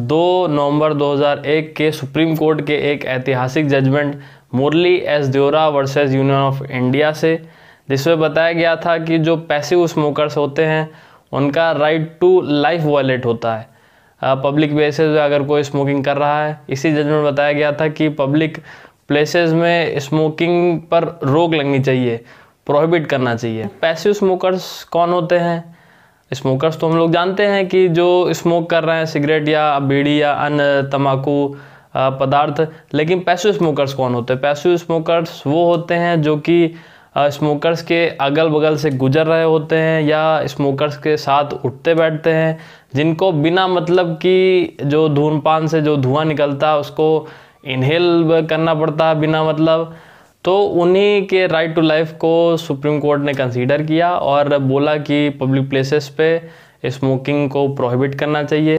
दो नवंबर 2001 के supreme court के एक ऐतिहासिक judgment Murli S Deora versus Union of India से जिसमें बताया गया था कि जो पैसिव स्मोकर्स होते हैं उनका राइट टू लाइफ वॉलेट होता है पब्लिक प्लेसेस में अगर कोई स्मोकिंग कर रहा है इसी जजमेंट में बताया गया था कि पब्लिक प्लेसेस में स्मोकिंग पर रोक लगनी चाहिए प्रोहिबिट करना चाहिए पैसिव स्मोकर्स कौन होते हैं स्मोकर्स तो हम लोग जानते हैं कि जो स्मोक कर रहे हैं सिगरेट या बीड़ी या अन्य तम्बाकू पदार्थ लेकिन पैसिव स्मोकर्स कौन होते हैं पैसिव स्मोकर्स वो होते हैं जो कि स्मोकर्स के अगल बगल से गुजर रहे होते हैं या स्मोकर्स के साथ उठते बैठते हैं जिनको बिना मतलब कि जो धूमपान से जो धुआं निकलता है उसको इनहेल करना पड़ता है बिना मतलब तो उन्हीं के राइट टू लाइफ को सुप्रीम कोर्ट ने कंसीडर किया और बोला कि पब्लिक प्लेसेस पे स्मोकिंग को प्रोहिबिट करना चाहिए